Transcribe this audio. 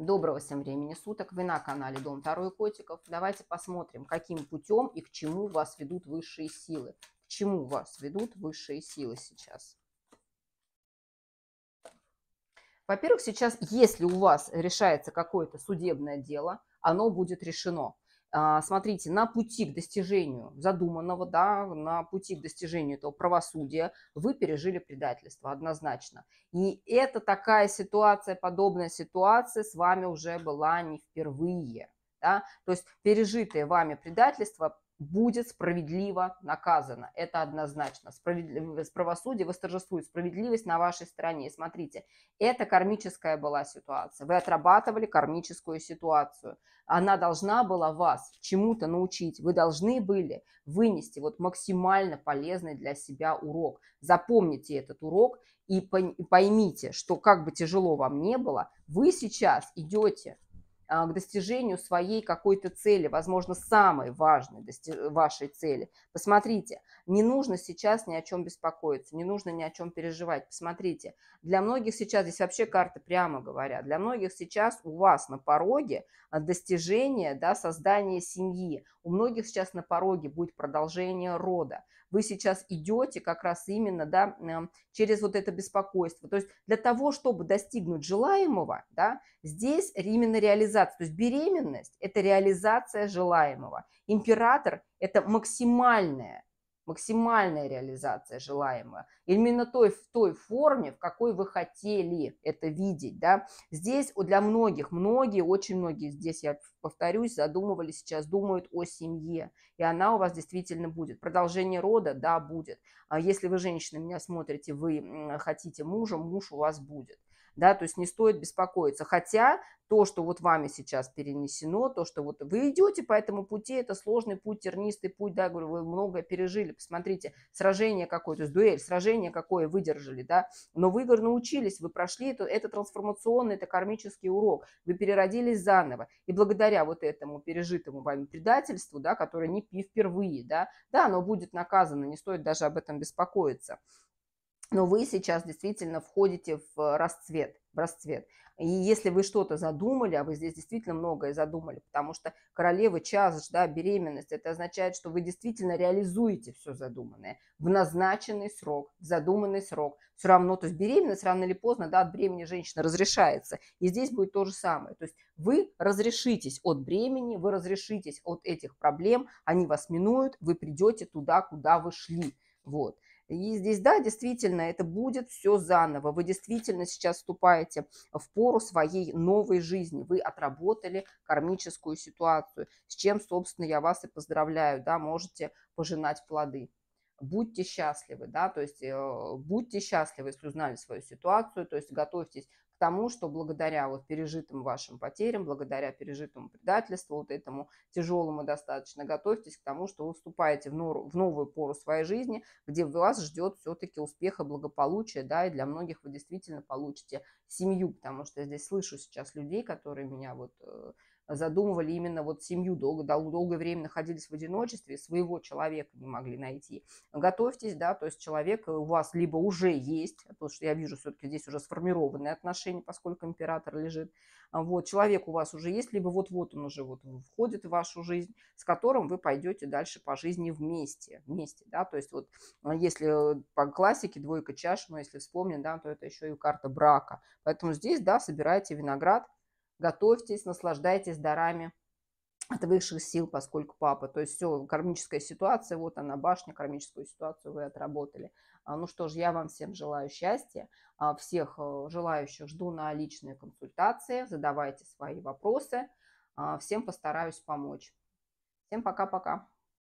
Доброго всем времени суток. Вы на канале Дом второй Котиков. Давайте посмотрим, каким путем и к чему вас ведут высшие силы. К чему вас ведут высшие силы сейчас. Во-первых, сейчас, если у вас решается какое-то судебное дело, оно будет решено. А, смотрите, на пути к достижению задуманного, да, на пути к достижению этого правосудия вы пережили предательство однозначно. И это такая ситуация, подобная ситуация с вами уже была не впервые. Да? То есть пережитое вами предательство будет справедливо наказано. Это однозначно. Справедливо, правосудие восторжествует справедливость на вашей стороне. И смотрите, это кармическая была ситуация. Вы отрабатывали кармическую ситуацию. Она должна была вас чему-то научить. Вы должны были вынести вот максимально полезный для себя урок. Запомните этот урок и поймите, что как бы тяжело вам не было, вы сейчас идете а, к достижению своей какой-то цели, возможно, самой важной вашей цели. Посмотрите, не нужно сейчас ни о чем беспокоиться, не нужно ни о чем переживать. Посмотрите, для многих сейчас, здесь вообще карты прямо говорят, для многих сейчас у вас на пороге а, достижение, да, создания семьи. У многих сейчас на пороге будет продолжение рода. Вы сейчас идете как раз именно, да, через вот это беспокойство. То есть для того, чтобы достигнуть желаемого, да, здесь именно реализация реализация. То есть беременность – это реализация желаемого. Император – это максимальная, максимальная реализация желаемого. Именно той, в той форме, в какой вы хотели это видеть. Да? Здесь для многих, многие, очень многие, здесь я повторюсь, задумывались сейчас, думают о семье. И она у вас действительно будет. Продолжение рода, да, будет. А если вы, женщина, меня смотрите, вы хотите мужа, муж у вас будет да, то есть не стоит беспокоиться. Хотя то, что вот вами сейчас перенесено, то, что вот вы идете по этому пути, это сложный путь, тернистый путь, да, говорю, вы многое пережили, посмотрите, сражение какое-то, дуэль, сражение какое выдержали, да, но вы, говорю, научились, вы прошли, это, это трансформационный, это кармический урок, вы переродились заново, и благодаря вот этому пережитому вами предательству, да, которое не впервые, да, да, оно будет наказано, не стоит даже об этом беспокоиться но вы сейчас действительно входите в э, расцвет, в расцвет. И если вы что-то задумали, а вы здесь действительно многое задумали, потому что королева час, да, беременность, это означает, что вы действительно реализуете все задуманное в назначенный срок, в задуманный срок. Все равно, то есть беременность рано или поздно, да, от бремени женщина разрешается. И здесь будет то же самое. То есть вы разрешитесь от бремени, вы разрешитесь от этих проблем, они вас минуют, вы придете туда, куда вы шли. Вот. И здесь, да, действительно, это будет все заново. Вы действительно сейчас вступаете в пору своей новой жизни. Вы отработали кармическую ситуацию, с чем, собственно, я вас и поздравляю, да, можете пожинать плоды будьте счастливы, да, то есть э, будьте счастливы, если узнали свою ситуацию, то есть готовьтесь тому, что благодаря вот пережитым вашим потерям, благодаря пережитому предательству, вот этому тяжелому достаточно, готовьтесь к тому, что вы вступаете в, нору, в новую пору своей жизни, где вас ждет все-таки успех и благополучие, да, и для многих вы действительно получите семью, потому что я здесь слышу сейчас людей, которые меня вот э, задумывали именно вот семью, долго, долгое время находились в одиночестве, своего человека не могли найти. Готовьтесь, да, то есть человек э, у вас либо уже есть, потому что я вижу все-таки здесь уже сформированные отношения, поскольку император лежит, а вот, человек у вас уже есть, либо вот-вот он уже вот входит в вашу жизнь, с которым вы пойдете дальше по жизни вместе, вместе, да, то есть вот а, если э, по классике двойка чаш, но если вспомнить, да, то это еще и карта брака, поэтому здесь, да, собирайте виноград, готовьтесь, наслаждайтесь дарами от высших сил, поскольку папа. То есть все, кармическая ситуация, вот она, башня, кармическую ситуацию вы отработали. А, ну что ж, я вам всем желаю счастья, а, всех э, желающих жду на личные консультации, задавайте свои вопросы, а, всем постараюсь помочь. Всем пока-пока.